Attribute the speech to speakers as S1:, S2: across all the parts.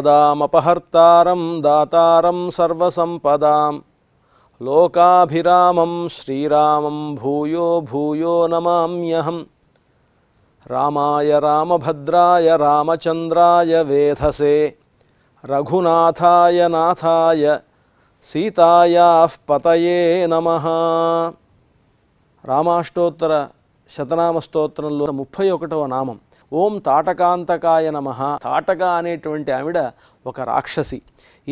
S1: సంపదామపహర్తారం దాతారం సర్వసంపదాం లోకాభిరామం శ్రీరామం భూయో భూయో నమామ్యహం రామాయ రామభద్రాయ రామచంద్రాయ వేధసే రఘునాథాయ నాథాయ సీతాయా పతయే నమ రామాష్టోత్తర శతనామస్తోత్రంలో ముప్పై ఒకటవ నామం ఓం తాటకాంతకాయ నమ తాటక అనేటువంటి ఆవిడ ఒక రాక్షసి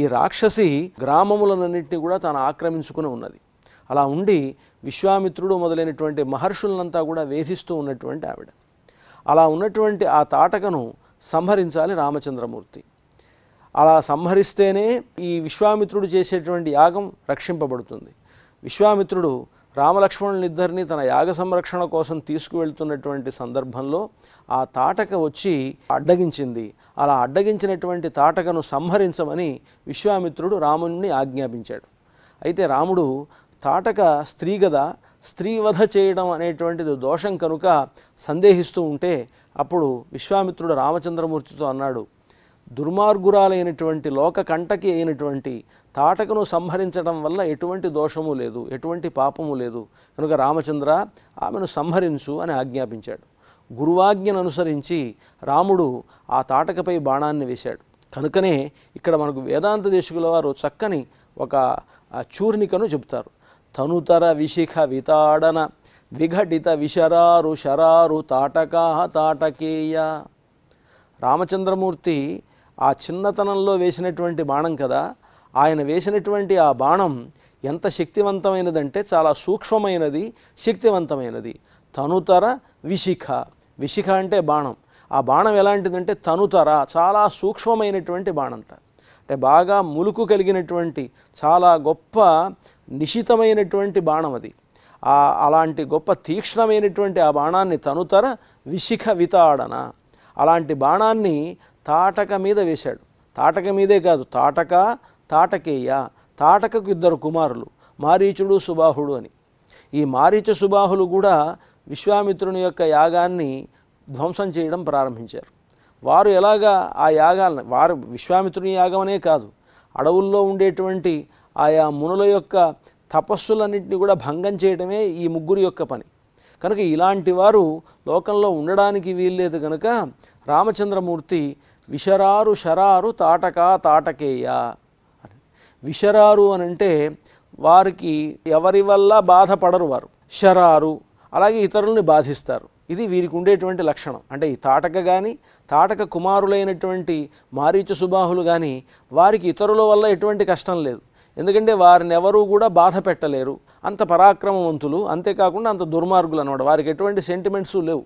S1: ఈ రాక్షసి గ్రామములనన్నింటినీ కూడా తాను ఆక్రమించుకుని ఉన్నది అలా ఉండి విశ్వామిత్రుడు మొదలైనటువంటి మహర్షులనంతా కూడా వేధిస్తూ ఉన్నటువంటి ఆవిడ అలా ఉన్నటువంటి ఆ తాటకను సంహరించాలి రామచంద్రమూర్తి అలా సంహరిస్తేనే ఈ విశ్వామిత్రుడు చేసేటువంటి యాగం రక్షింపబడుతుంది విశ్వామిత్రుడు రామలక్ష్మణులిద్దరినీ తన యాగ సంరక్షణ కోసం తీసుకువెళ్తున్నటువంటి సందర్భంలో ఆ తాటక వచ్చి అడ్డగించింది అలా అడ్డగించినటువంటి తాటకను సంహరించమని విశ్వామిత్రుడు రాముణ్ణి ఆజ్ఞాపించాడు అయితే రాముడు తాటక స్త్రీ కదా స్త్రీవధ చేయడం అనేటువంటిది దోషం కనుక సందేహిస్తూ ఉంటే అప్పుడు విశ్వామిత్రుడు రామచంద్రమూర్తితో అన్నాడు దుర్మార్గురాలైనటువంటి లోక కంటకి అయినటువంటి తాటకను సంహరించడం వల్ల ఎటువంటి దోషము లేదు ఎటువంటి పాపము లేదు కనుక రామచంద్ర ఆమెను సంహరించు అని ఆజ్ఞాపించాడు గురువాజ్ఞను అనుసరించి రాముడు ఆ తాటకపై బాణాన్ని వేశాడు కనుకనే ఇక్కడ మనకు వేదాంత దేశకుల వారు చక్కని ఒక చూర్ణికను చెబుతారు తనుతర విశిఖ వితాడన విఘటిత విషరారు శరారు తాటకా తాటకేయ రామచంద్రమూర్తి ఆ చిన్నతనంలో వేసినటువంటి బాణం కదా ఆయన వేసినటువంటి ఆ బాణం ఎంత శక్తివంతమైనదంటే చాలా సూక్ష్మమైనది శక్తివంతమైనది తనుతర విశిఖ విశిఖ అంటే బాణం ఆ బాణం ఎలాంటిదంటే తనుతర చాలా సూక్ష్మమైనటువంటి బాణంట అంటే బాగా ములుకు కలిగినటువంటి చాలా గొప్ప నిశితమైనటువంటి బాణం అది అలాంటి గొప్ప తీక్ష్ణమైనటువంటి ఆ బాణాన్ని తనుతర విశిఖ వితాడన అలాంటి బాణాన్ని తాటక మీద వేశాడు తాటక మీదే కాదు తాటక తాటకేయ తాటకకు ఇద్దరు కుమారులు మారీచుడు సుబాహుడు అని ఈ మారీచ సుబాహులు కూడా విశ్వామిత్రుని యొక్క యాగాన్ని ధ్వంసం చేయడం ప్రారంభించారు వారు ఎలాగా ఆ యాగాలను వారు విశ్వామిత్రుని యాగమనే కాదు అడవుల్లో ఉండేటువంటి ఆయా మునుల యొక్క తపస్సులన్నింటినీ కూడా భంగం చేయడమే ఈ ముగ్గురు యొక్క పని కనుక ఇలాంటి వారు లోకంలో ఉండడానికి వీల్లేదు కనుక రామచంద్రమూర్తి విషరారు శరారు తాటకా తాటకేయ విషరారు అని అంటే వారికి ఎవరి వల్ల బాధపడరు వారు షరారు అలాగే ఇతరుల్ని బాధిస్తారు ఇది వీరికి ఉండేటువంటి లక్షణం అంటే ఈ తాటక కానీ తాటక కుమారులైనటువంటి మారీచ సుబాహులు కానీ వారికి ఇతరుల వల్ల ఎటువంటి కష్టం లేదు ఎందుకంటే వారిని ఎవరూ కూడా బాధ పెట్టలేరు అంత పరాక్రమవంతులు అంతేకాకుండా అంత దుర్మార్గులు అనమాట వారికి ఎటువంటి సెంటిమెంట్స్ లేవు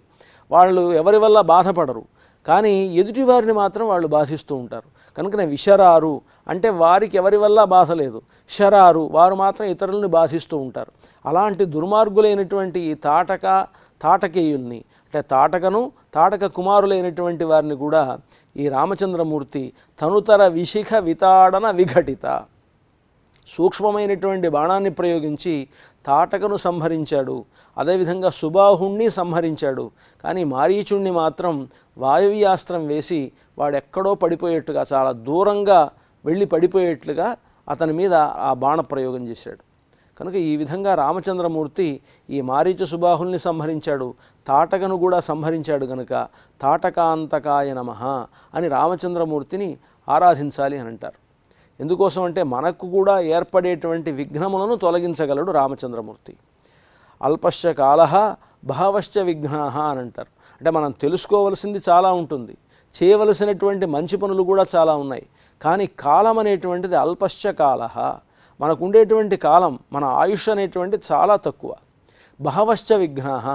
S1: వాళ్ళు ఎవరి వల్ల బాధపడరు కానీ ఎదుటి వారిని మాత్రం వాళ్ళు బాధిస్తూ ఉంటారు కనుకనే విషరారు అంటే వారికి ఎవరి వల్ల బాధ లేదు షరారు వారు మాత్రం ఇతరులను బాధిస్తూ ఉంటారు అలాంటి దుర్మార్గులైనటువంటి ఈ తాటక తాటకేయుల్ని అంటే తాటకను తాటక కుమారులైనటువంటి వారిని కూడా ఈ రామచంద్రమూర్తి తనుతర విశిఖ వితాడన విఘటిత సూక్ష్మమైనటువంటి బాణాన్ని ప్రయోగించి తాటకను సంహరించాడు అదేవిధంగా సుబాహుణ్ణి సంహరించాడు కానీ మారీచుణ్ణి మాత్రం వాయువ్యాస్త్రం వేసి వాడెక్కడో పడిపోయేట్టుగా చాలా దూరంగా వెళ్ళి పడిపోయేట్లుగా అతని మీద ఆ బాణ ప్రయోగం చేశాడు కనుక ఈ విధంగా రామచంద్రమూర్తి ఈ మారీచ సుబాహుల్ని సంహరించాడు తాటకను కూడా సంహరించాడు గనుక తాటకాంతకాయ నమ అని రామచంద్రమూర్తిని ఆరాధించాలి అని అంటారు ఎందుకోసం అంటే మనకు కూడా ఏర్పడేటువంటి విఘ్నములను తొలగించగలడు రామచంద్రమూర్తి అల్పశ్చ కాలహ భావశ్చ విఘ్నాహ అని అంటారు అంటే మనం తెలుసుకోవలసింది చాలా ఉంటుంది చేయవలసినటువంటి మంచి పనులు కూడా చాలా ఉన్నాయి కానీ కాలం అనేటువంటిది అల్పశ్చ కాలహ మనకు ఉండేటువంటి కాలం మన ఆయుష్ అనేటువంటి చాలా తక్కువ భావశ్చ విఘ్నాహ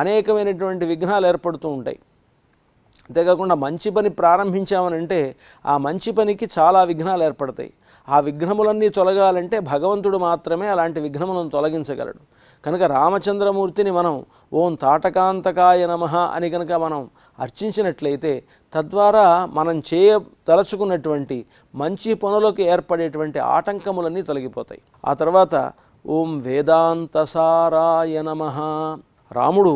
S1: అనేకమైనటువంటి విఘ్నాలు ఏర్పడుతూ ఉంటాయి అంతేకాకుండా మంచి పని ప్రారంభించామని అంటే ఆ మంచి పనికి చాలా విఘ్నాలు ఏర్పడతాయి ఆ విఘ్నములన్నీ తొలగాలంటే భగవంతుడు మాత్రమే అలాంటి విఘ్నములను తొలగించగలడు కనుక రామచంద్రమూర్తిని మనం ఓం తాటకాంతకాయ నమ అని కనుక మనం అర్చించినట్లయితే తద్వారా మనం చేయ తలచుకున్నటువంటి మంచి పనులకు ఏర్పడేటువంటి ఆటంకములన్నీ తొలగిపోతాయి ఆ తర్వాత ఓం వేదాంతసారాయ నమ రాముడు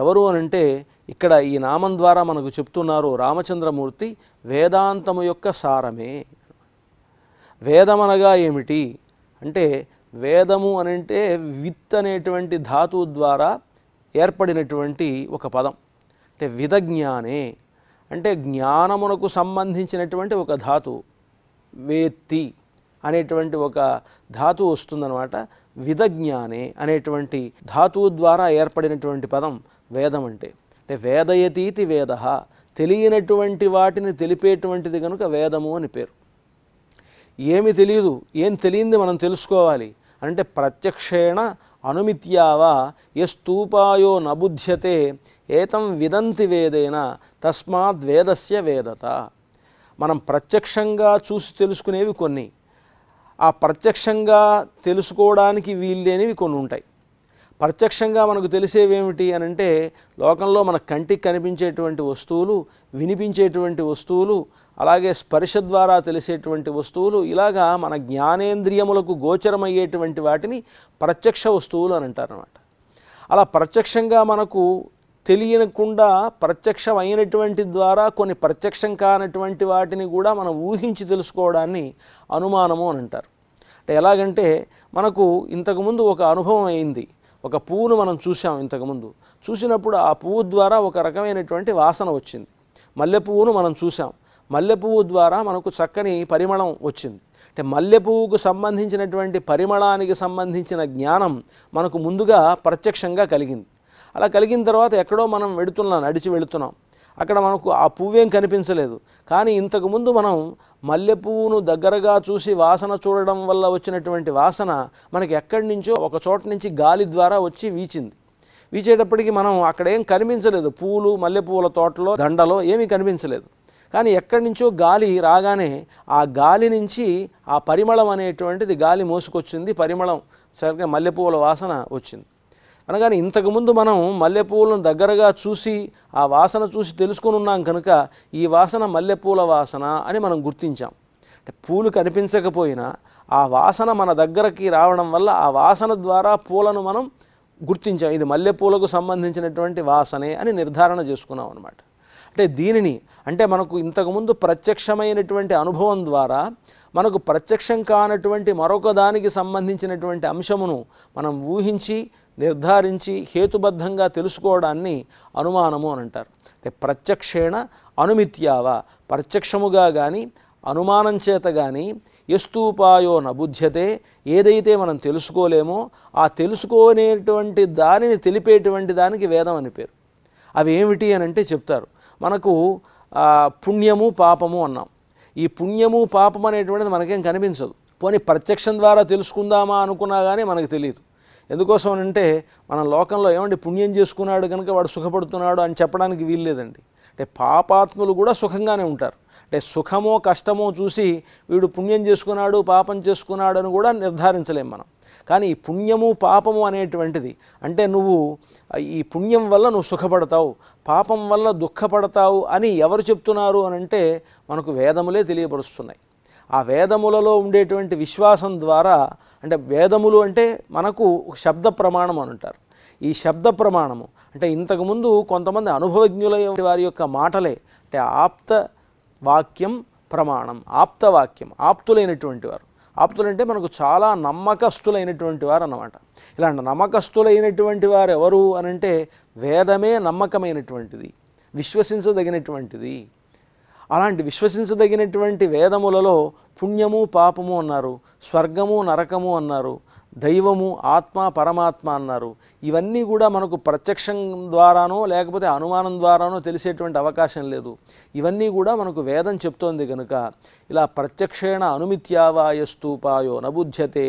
S1: ఎవరు అనంటే ఇక్కడ ఈ నామం ద్వారా మనకు చెప్తున్నారు రామచంద్రమూర్తి వేదాంతము యొక్క సారమే వేదమనగా ఏమిటి అంటే వేదము అనంటే విత్ అనేటువంటి ధాతువు ద్వారా ఏర్పడినటువంటి ఒక పదం అంటే విధజ్ఞానే అంటే జ్ఞానమునకు సంబంధించినటువంటి ఒక ధాతు వేత్తి అనేటువంటి ఒక ధాతు వస్తుందన్నమాట విధజ్ఞానే అనేటువంటి ధాతువు ద్వారా ఏర్పడినటువంటి పదం వేదం అంటే అంటే వేదయతీతి వేద తెలియనటువంటి వాటిని తెలిపేటువంటిది కనుక వేదము అని పేరు ఏమి తెలియదు ఏం తెలియంది మనం తెలుసుకోవాలి అంటే ప్రత్యక్షేణ అనుమిత్యావా ఎస్తూపాయో నబుధ్యతే ఏతం విదంతి వేదేన తస్మాత్ వేదస్య వేదత మనం ప్రత్యక్షంగా చూసి తెలుసుకునేవి కొన్ని ఆ ప్రత్యక్షంగా తెలుసుకోవడానికి వీల్లేనివి కొన్ని ఉంటాయి ప్రత్యక్షంగా మనకు తెలిసేవేమిటి అని అంటే లోకంలో మన కంటికి కనిపించేటువంటి వస్తువులు వినిపించేటువంటి వస్తువులు అలాగే స్పర్శ ద్వారా తెలిసేటువంటి వస్తువులు ఇలాగా మన జ్ఞానేంద్రియములకు గోచరమయ్యేటువంటి వాటిని ప్రత్యక్ష వస్తువులు అని అంటారనమాట అలా ప్రత్యక్షంగా మనకు తెలియకుండా ప్రత్యక్షమైనటువంటి ద్వారా కొన్ని ప్రత్యక్షం కానటువంటి వాటిని కూడా మనం ఊహించి తెలుసుకోవడాన్ని అనుమానము అని అంటారు అంటే ఎలాగంటే మనకు ఇంతకుముందు ఒక అనుభవం అయింది ఒక పువ్వును మనం చూసాం ఇంతకుముందు చూసినప్పుడు ఆ పువ్వు ద్వారా ఒక రకమైనటువంటి వాసన వచ్చింది మల్లె పువ్వును మనం చూసాం మల్లె పువ్వు ద్వారా మనకు చక్కని పరిమళం వచ్చింది అంటే మల్లె పువ్వుకు సంబంధించినటువంటి పరిమళానికి సంబంధించిన జ్ఞానం మనకు ముందుగా ప్రత్యక్షంగా కలిగింది అలా కలిగిన తర్వాత ఎక్కడో మనం వెడుతున్నాం నడిచి వెళుతున్నాం అక్కడ మనకు ఆ పువ్వేం కనిపించలేదు కానీ ఇంతకుముందు మనం మల్లె పువ్వును దగ్గరగా చూసి వాసన చూడడం వల్ల వచ్చినటువంటి వాసన మనకి ఎక్కడి నుంచో ఒక చోట నుంచి గాలి ద్వారా వచ్చి వీచింది వీచేటప్పటికి మనం అక్కడ ఏం కనిపించలేదు పూలు మల్లె పువ్వుల తోటలో దండలో ఏమీ కనిపించలేదు కానీ ఎక్కడి నుంచో గాలి రాగానే ఆ గాలి నుంచి ఆ పరిమళం అనేటువంటిది గాలి మోసుకొచ్చింది పరిమళం సరిగ్గా మల్లెపూల వాసన వచ్చింది అనగానే ఇంతకుముందు మనం మల్లెపూలను దగ్గరగా చూసి ఆ వాసన చూసి తెలుసుకొని ఉన్నాం కనుక ఈ వాసన మల్లెపూల వాసన అని మనం గుర్తించాం అంటే పూలు కనిపించకపోయినా ఆ వాసన మన దగ్గరకి రావడం వల్ల ఆ వాసన ద్వారా పూలను మనం గుర్తించాం ఇది మల్లెపూలకు సంబంధించినటువంటి వాసనే అని నిర్ధారణ చేసుకున్నాం అనమాట అంటే దీనిని అంటే మనకు ఇంతకుముందు ప్రత్యక్షమైనటువంటి అనుభవం ద్వారా మనకు ప్రత్యక్షం కానటువంటి మరొక దానికి సంబంధించినటువంటి అంశమును మనం ఊహించి నిర్ధారించి హేతుబద్ధంగా తెలుసుకోవడాన్ని అనుమానము అని అంటారు అంటే ప్రత్యక్షేణ అనుమిత్యావా ప్రత్యక్షముగా కానీ అనుమానం చేత కానీ ఎస్తూపాయో నబుధ్యతే ఏదైతే మనం తెలుసుకోలేమో ఆ తెలుసుకోనేటువంటి దానిని తెలిపేటువంటి దానికి వేదం అని పేరు అవి ఏమిటి అని అంటే చెప్తారు మనకు పుణ్యము పాపము అన్నాం ఈ పుణ్యము పాపం అనేటువంటిది మనకేం కనిపించదు పోనీ ప్రత్యక్షం ద్వారా తెలుసుకుందామా అనుకున్నా కానీ మనకు తెలియదు ఎందుకోసం అంటే మన లోకంలో ఏమండి పుణ్యం చేసుకున్నాడు కనుక వాడు సుఖపడుతున్నాడు అని చెప్పడానికి వీల్లేదండి అంటే పాపాత్ములు కూడా సుఖంగానే ఉంటారు అంటే సుఖమో కష్టమో చూసి వీడు పుణ్యం చేసుకున్నాడు పాపం చేసుకున్నాడు అని కూడా నిర్ధారించలేం మనం కానీ పుణ్యము పాపము అనేటువంటిది అంటే నువ్వు ఈ పుణ్యం వల్ల నువ్వు సుఖపడతావు పాపం వల్ల దుఃఖపడతావు అని ఎవరు చెప్తున్నారు అని అంటే మనకు వేదములే తెలియపరుస్తున్నాయి ఆ వేదములలో ఉండేటువంటి విశ్వాసం ద్వారా అంటే వేదములు అంటే మనకు శబ్ద ప్రమాణం అని అంటారు ఈ శబ్ద ప్రమాణము అంటే ఇంతకుముందు కొంతమంది అనుభవజ్ఞుల వారి యొక్క మాటలే అంటే ఆప్త వాక్యం ప్రమాణం ఆప్త వాక్యం ఆప్తులైనటువంటి వారు ఆప్తులంటే మనకు చాలా నమ్మకస్తులైనటువంటి వారు అన్నమాట ఇలాంటి నమ్మకస్తులైనటువంటి వారు ఎవరు అనంటే వేదమే నమ్మకమైనటువంటిది విశ్వసించదగినటువంటిది అలాంటి విశ్వసించదగినటువంటి వేదములలో పుణ్యము పాపము అన్నారు స్వర్గము నరకము అన్నారు దైవము ఆత్మ పరమాత్మ అన్నారు ఇవన్నీ కూడా మనకు ప్రత్యక్షం ద్వారానో లేకపోతే అనుమానం ద్వారానో తెలిసేటువంటి అవకాశం లేదు ఇవన్నీ కూడా మనకు వేదం చెప్తోంది కనుక ఇలా ప్రత్యక్షేణ అనుమిత్యావాయస్తూపాయో నబుధ్యతే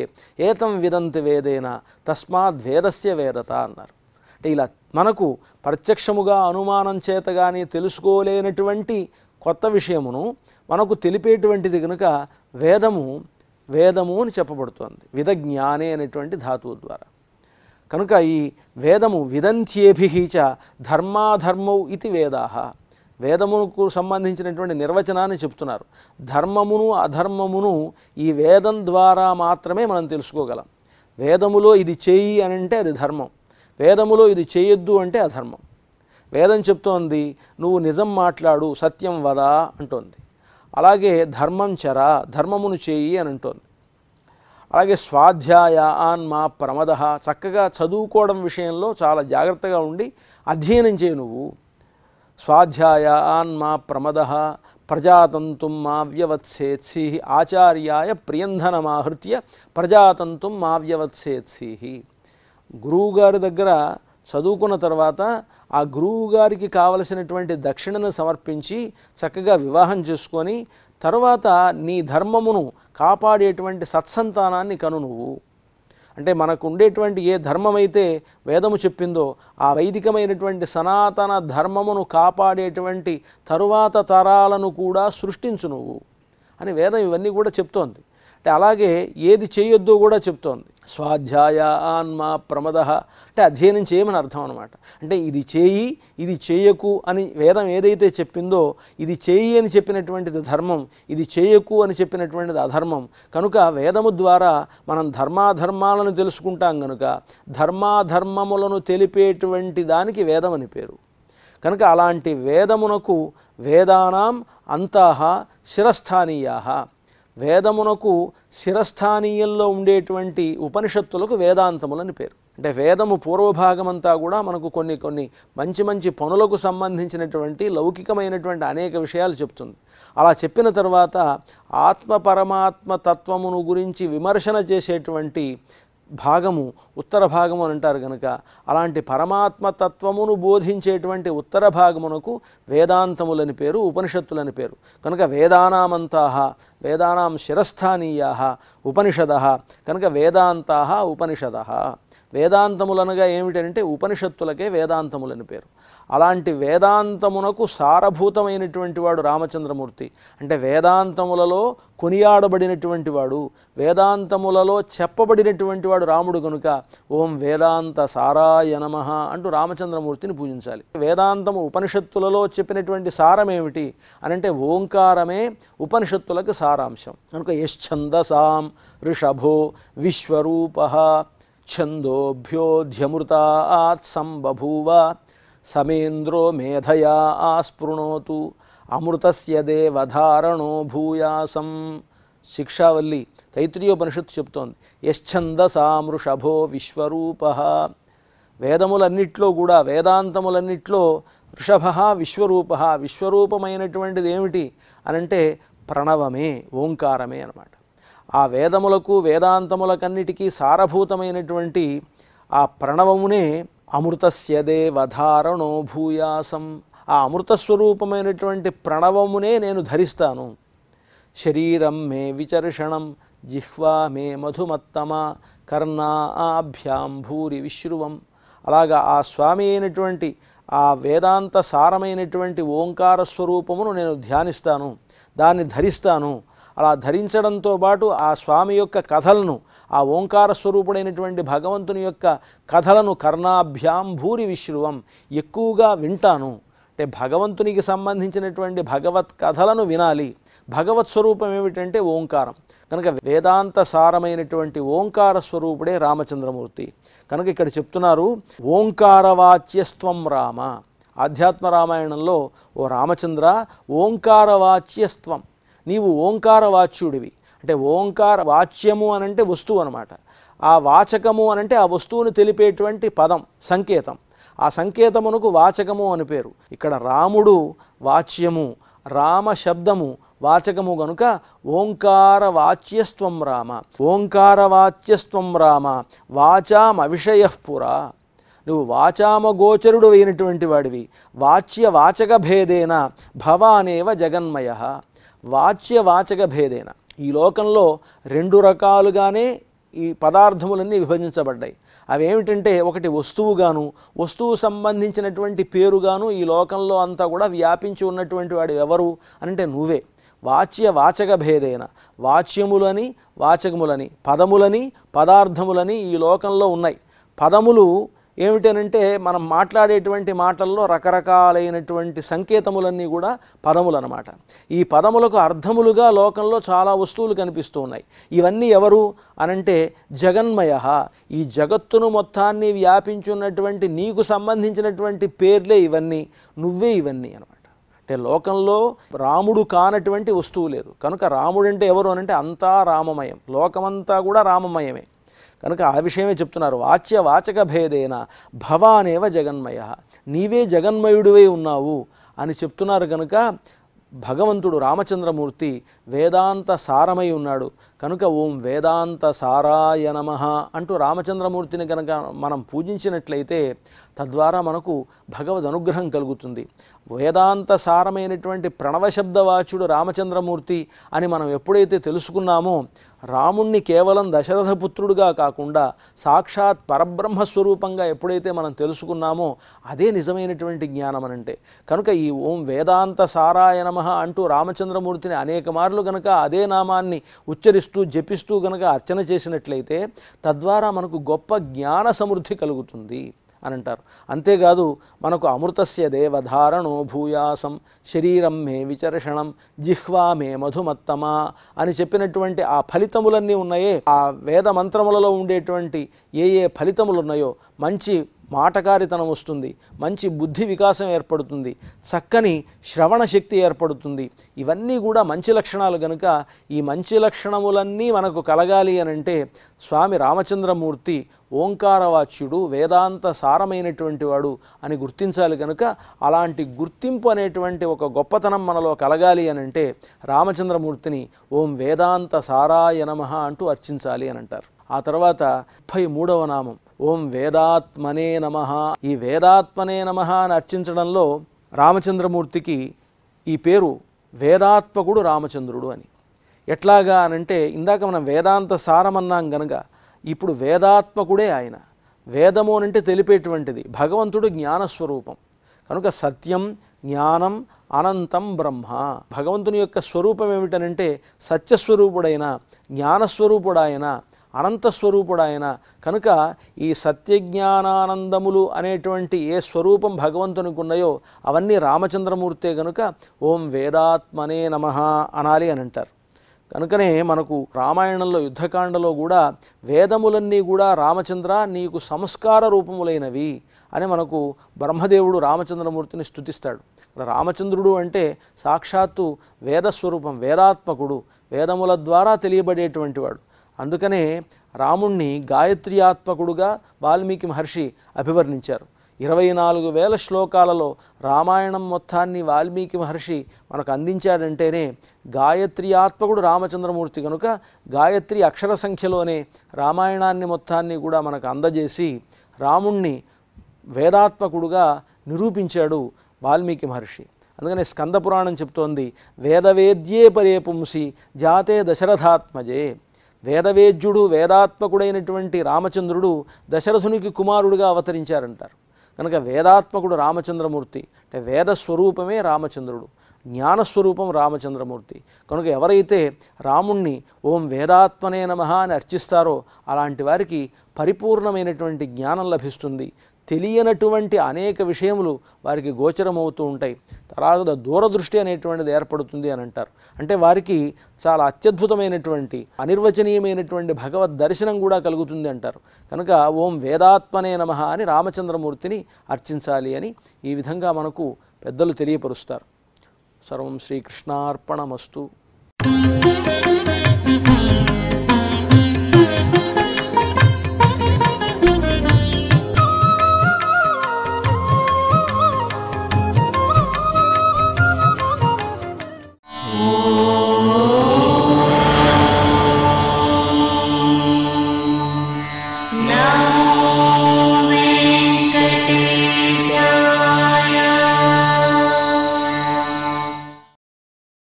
S1: ఏతం విదంతి వేదేన తస్మాత్ వేదస్య వేదత అన్నారు అంటే ఇలా మనకు ప్రత్యక్షముగా అనుమానం చేత కానీ తెలుసుకోలేనటువంటి కొత్త విషయమును మనకు తెలిపేటువంటిది కనుక వేదము వేదము అని చెప్పబడుతోంది విధజ్ఞానే అనేటువంటి ధాతువు ద్వారా కనుక ఈ వేదము విదంత్యేభిచ ధర్మాధర్మౌ ఇది వేదాహ వేదమునకు సంబంధించినటువంటి నిర్వచనాన్ని చెప్తున్నారు ధర్మమును అధర్మమును ఈ వేదం ద్వారా మాత్రమే మనం తెలుసుకోగలం వేదములో ఇది చేయి అని అంటే అది ధర్మం వేదములో ఇది చేయొద్దు అంటే అధర్మం వేదం చెప్తోంది నువ్వు నిజం మాట్లాడు సత్యం వదా అంటోంది అలాగే ధర్మం చర ధర్మమును చేయి అని అంటోంది అలాగే స్వాధ్యాయ ఆన్మా ప్రమద చక్కగా చదువుకోవడం విషయంలో చాలా జాగ్రత్తగా ఉండి అధ్యయనం చేయి నువ్వు స్వాధ్యాయ ఆన్మా ప్రమద ప్రజాతంతుం మా వ్యవత్సేత్సీ ఆచార్యాయ ప్రియంధనమాహృత్య ప్రజాతంతుం మా వ్యవత్సేత్సీ గురువుగారి దగ్గర చదువుకున్న తర్వాత ఆ గురువు గారికి కావలసినటువంటి దక్షిణను సమర్పించి చక్కగా వివాహం చేసుకొని తర్వాత నీ ధర్మమును కాపాడేటువంటి సత్సంతానాన్ని కను నువ్వు అంటే మనకు ఉండేటువంటి ఏ ధర్మమైతే వేదము చెప్పిందో ఆ వైదికమైనటువంటి సనాతన ధర్మమును కాపాడేటువంటి తరువాత తరాలను కూడా సృష్టించు నువ్వు అని వేదం ఇవన్నీ కూడా చెప్తోంది అంటే అలాగే ఏది చేయొద్దో కూడా చెప్తోంది స్వాధ్యాయ ఆన్మ ప్రమద అంటే అధ్యయనం చేయమని అర్థం అనమాట అంటే ఇది చేయి ఇది చేయకు అని వేదం ఏదైతే చెప్పిందో ఇది చేయి అని చెప్పినటువంటిది ధర్మం ఇది చేయకు అని చెప్పినటువంటిది అధర్మం కనుక వేదము ద్వారా మనం ధర్మాధర్మాలను తెలుసుకుంటాం కనుక ధర్మాధర్మములను తెలిపేటువంటి దానికి వేదం అని పేరు కనుక అలాంటి వేదమునకు వేదానాం అంతా శిరస్థానీయా వేదమునకు శిరస్థానీయంలో ఉండేటువంటి ఉపనిషత్తులకు వేదాంతములని పేరు అంటే వేదము పూర్వభాగమంతా కూడా మనకు కొన్ని కొన్ని మంచి మంచి పనులకు సంబంధించినటువంటి లౌకికమైనటువంటి అనేక విషయాలు చెప్తుంది అలా చెప్పిన తర్వాత ఆత్మ పరమాత్మ తత్వమును గురించి విమర్శన చేసేటువంటి భాగము ఉత్తర భాగము అని అంటారు కనుక అలాంటి పరమాత్మతత్వమును బోధించేటువంటి ఉత్తర భాగమునకు వేదాంతములని పేరు ఉపనిషత్తులని పేరు కనుక వేదానామంతా వేదానాం శిరస్థానీయా ఉపనిషద కనుక వేదాంత ఉపనిషద వేదాంతములనగా ఏమిటంటే ఉపనిషత్తులకే వేదాంతములని పేరు అలాంటి వేదాంతమునకు సారభూతమైనటువంటి వాడు రామచంద్రమూర్తి అంటే వేదాంతములలో కొనియాడబడినటువంటి వాడు వేదాంతములలో చెప్పబడినటువంటి వాడు రాముడు కనుక ఓం వేదాంత సారాయ నమ అంటూ రామచంద్రమూర్తిని పూజించాలి వేదాంతము ఉపనిషత్తులలో చెప్పినటువంటి సారమేమిటి అనంటే ఓంకారమే ఉపనిషత్తులకు సారం సారాంశం కనుక యశ్చందసాం ఋషభో విశ్వరూప ఛందోభ్యోధ్యమృత సంబూవ సమేంద్రో మేధయా ఆస్పృణోతు అమృతస్య దేవధారణో భూయాసం శిక్షావల్లి తైత్రీయోపనిషత్తు చెప్తోంది ఋషభో విశ్వరూప వేదములన్నిట్లో కూడా వేదాంతములన్నిట్లో ఋషభ విశ్వరూప విశ్వరూపమైనటువంటిది ఏమిటి అనంటే ప్రణవమే ఓంకారమే అనమాట ఆ వేదములకు వేదాంతములకన్నిటికీ సారభూతమైనటువంటి ఆ ప్రణవమునే దేవధారణో భూయాసం ఆ అమృతస్వరూపమైనటువంటి ప్రణవమునే నేను ధరిస్తాను శరీరం మే విచర్షణం జిహ్వా మే మధుమత్తమ కర్ణాభ్యాం భూరి విశ్రువం అలాగా ఆ స్వామి అయినటువంటి ఆ వేదాంత సారమైనటువంటి ఓంకార స్వరూపమును నేను ధ్యానిస్తాను దాన్ని ధరిస్తాను అలా ధరించడంతో పాటు ఆ స్వామి యొక్క కథలను ఆ ఓంకార స్వరూపుడైనటువంటి భగవంతుని యొక్క కథలను కర్ణాభ్యాం భూరి విశ్రువం ఎక్కువగా వింటాను అంటే భగవంతునికి సంబంధించినటువంటి భగవత్ కథలను వినాలి భగవత్ స్వరూపం ఏమిటంటే ఓంకారం కనుక వేదాంత సారమైనటువంటి ఓంకార స్వరూపుడే రామచంద్రమూర్తి కనుక ఇక్కడ చెప్తున్నారు ఓంకారవాచ్యస్త్వం రామ ఆధ్యాత్మ రామాయణంలో ఓ రామచంద్ర ఓంకారవాచ్యస్త్వం నీవు ఓంకారవాచ్యుడివి అంటే ఓంకార వాచ్యము అనంటే వస్తువు అనమాట ఆ వాచకము అనంటే ఆ వస్తువును తెలిపేటువంటి పదం సంకేతం ఆ సంకేతమునకు వాచకము అని పేరు ఇక్కడ రాముడు వాచ్యము రామ శబ్దము వాచకము గనుక ఓంకార వాచ్యస్త్వం రామ ఓంకార వాచ్యస్త్వం రామ వాచామవిషయపురా నువ్వు వాచామగోచరుడు అయినటువంటి వాడివి వాచ్య వాచక భేదేన భవానేవ జగన్మయ వాచ్య వాచక భేదేన ఈ లోకంలో రెండు రకాలుగానే ఈ పదార్థములన్నీ విభజించబడ్డాయి అవేమిటంటే ఒకటి వస్తువుగాను వస్తువు సంబంధించినటువంటి పేరుగాను ఈ లోకంలో అంతా కూడా వ్యాపించి ఉన్నటువంటి వాడు ఎవరు అంటే నువ్వే వాచ్య వాచక భేదేన వాచ్యములని వాచకములని పదములని పదార్థములని ఈ లోకంలో ఉన్నాయి పదములు ఏమిటనంటే మనం మాట్లాడేటువంటి మాటల్లో రకరకాలైనటువంటి సంకేతములన్నీ కూడా పదములు అనమాట ఈ పదములకు అర్థములుగా లోకంలో చాలా వస్తువులు కనిపిస్తూ ఉన్నాయి ఇవన్నీ ఎవరు అనంటే జగన్మయ ఈ జగత్తును మొత్తాన్ని వ్యాపించున్నటువంటి నీకు సంబంధించినటువంటి పేర్లే ఇవన్నీ నువ్వే ఇవన్నీ అనమాట అంటే లోకంలో రాముడు కానటువంటి వస్తువు లేదు కనుక రాముడంటే ఎవరు అనంటే అంతా రామమయం లోకమంతా కూడా రామమయమే కనుక ఆ విషయమే చెప్తున్నారు వాచ్య వాచక భేదేన భవానేవ జగన్మయ నీవే జగన్మయుడివై ఉన్నావు అని చెప్తున్నారు కనుక భగవంతుడు రామచంద్రమూర్తి వేదాంత సారమై ఉన్నాడు కనుక ఓం వేదాంత సారాయ నమ అంటూ రామచంద్రమూర్తిని కనుక మనం పూజించినట్లయితే తద్వారా మనకు భగవద్ అనుగ్రహం కలుగుతుంది వేదాంత సారమైనటువంటి ప్రణవశబ్దవాచుడు రామచంద్రమూర్తి అని మనం ఎప్పుడైతే తెలుసుకున్నామో రాముణ్ణి కేవలం దశరథపుత్రుడుగా కాకుండా సాక్షాత్ పరబ్రహ్మస్వరూపంగా ఎప్పుడైతే మనం తెలుసుకున్నామో అదే నిజమైనటువంటి జ్ఞానం అనంటే కనుక ఈ ఓం వేదాంత సారాయ నమ అంటూ రామచంద్రమూర్తిని అనేక మార్లు గనక అదే నామాన్ని ఉచ్చరిస్తూ జపిస్తూ గనక అర్చన చేసినట్లయితే తద్వారా మనకు గొప్ప జ్ఞాన సమృద్ధి కలుగుతుంది అని అంటారు అంతేకాదు మనకు అమృతస్య దేవధారణో భూయాసం శరీరం మే విచర్షణం జిహ్వా మే మధుమత్తమా అని చెప్పినటువంటి ఆ ఫలితములన్నీ ఉన్నాయే ఆ వేద మంత్రములలో ఉండేటువంటి ఏ ఏ ఫలితములు ఉన్నాయో మంచి మాటకారితనం వస్తుంది మంచి బుద్ధి వికాసం ఏర్పడుతుంది చక్కని శ్రవణ శక్తి ఏర్పడుతుంది ఇవన్నీ కూడా మంచి లక్షణాలు కనుక ఈ మంచి లక్షణములన్నీ మనకు కలగాలి అని అంటే స్వామి రామచంద్రమూర్తి ఓంకారవాచ్యుడు వేదాంత సారమైనటువంటి వాడు అని గుర్తించాలి కనుక అలాంటి గుర్తింపు అనేటువంటి ఒక గొప్పతనం మనలో కలగాలి అని అంటే రామచంద్రమూర్తిని ఓం వేదాంత సారాయ నమ అంటూ అర్చించాలి అని అంటారు ఆ తర్వాత ముప్పై మూడవ నామం ఓం వేదాత్మనే నమ ఈ వేదాత్మనే నమ అని అర్చించడంలో రామచంద్రమూర్తికి ఈ పేరు వేదాత్మకుడు రామచంద్రుడు అని ఎట్లాగా అనంటే ఇందాక మనం వేదాంత సారమన్నాం గనక ఇప్పుడు వేదాత్మకుడే ఆయన వేదము అనంటే తెలిపేటువంటిది భగవంతుడు జ్ఞానస్వరూపం కనుక సత్యం జ్ఞానం అనంతం బ్రహ్మ భగవంతుని యొక్క స్వరూపం ఏమిటనంటే సత్యస్వరూపుడైన జ్ఞానస్వరూపుడాయన అనంత ఆయన కనుక ఈ సత్యజ్ఞానానందములు అనేటువంటి ఏ స్వరూపం భగవంతునికి ఉన్నాయో అవన్నీ రామచంద్రమూర్తే కనుక ఓం వేదాత్మనే నమ అనాలి అని అంటారు కనుకనే మనకు రామాయణంలో యుద్ధకాండలో కూడా వేదములన్నీ కూడా రామచంద్ర నీకు సంస్కార రూపములైనవి అని మనకు బ్రహ్మదేవుడు రామచంద్రమూర్తిని స్థుతిస్తాడు రామచంద్రుడు అంటే సాక్షాత్తు వేదస్వరూపం వేదాత్మకుడు వేదముల ద్వారా తెలియబడేటువంటి వాడు అందుకనే రాముణ్ణి గాయత్రియాత్మకుడుగా వాల్మీకి మహర్షి అభివర్ణించారు ఇరవై నాలుగు వేల శ్లోకాలలో రామాయణం మొత్తాన్ని వాల్మీకి మహర్షి మనకు అందించాడంటేనే గాయత్రియాత్మకుడు రామచంద్రమూర్తి కనుక గాయత్రి అక్షర సంఖ్యలోనే రామాయణాన్ని మొత్తాన్ని కూడా మనకు అందజేసి రాముణ్ణి వేదాత్మకుడుగా నిరూపించాడు వాల్మీకి మహర్షి అందుకనే స్కందపురాణం చెప్తోంది వేదవేద్యే పరే పుంసి జాతే దశరథాత్మజే వేదవేద్యుడు వేదాత్మకుడైనటువంటి రామచంద్రుడు దశరథునికి కుమారుడుగా అవతరించారంటారు కనుక వేదాత్మకుడు రామచంద్రమూర్తి అంటే వేదస్వరూపమే రామచంద్రుడు జ్ఞానస్వరూపం రామచంద్రమూర్తి కనుక ఎవరైతే రాముణ్ణి ఓం వేదాత్మనే నమ అని అర్చిస్తారో అలాంటి వారికి పరిపూర్ణమైనటువంటి జ్ఞానం లభిస్తుంది తెలియనటువంటి అనేక విషయములు వారికి గోచరమవుతూ ఉంటాయి తర్వాత దూరదృష్టి అనేటువంటిది ఏర్పడుతుంది అని అంటారు అంటే వారికి చాలా అత్యద్భుతమైనటువంటి అనిర్వచనీయమైనటువంటి భగవద్ దర్శనం కూడా కలుగుతుంది అంటారు కనుక ఓం వేదాత్మనే నమ అని రామచంద్రమూర్తిని అర్చించాలి అని ఈ విధంగా మనకు పెద్దలు తెలియపరుస్తారు సర్వం శ్రీకృష్ణార్పణమస్తు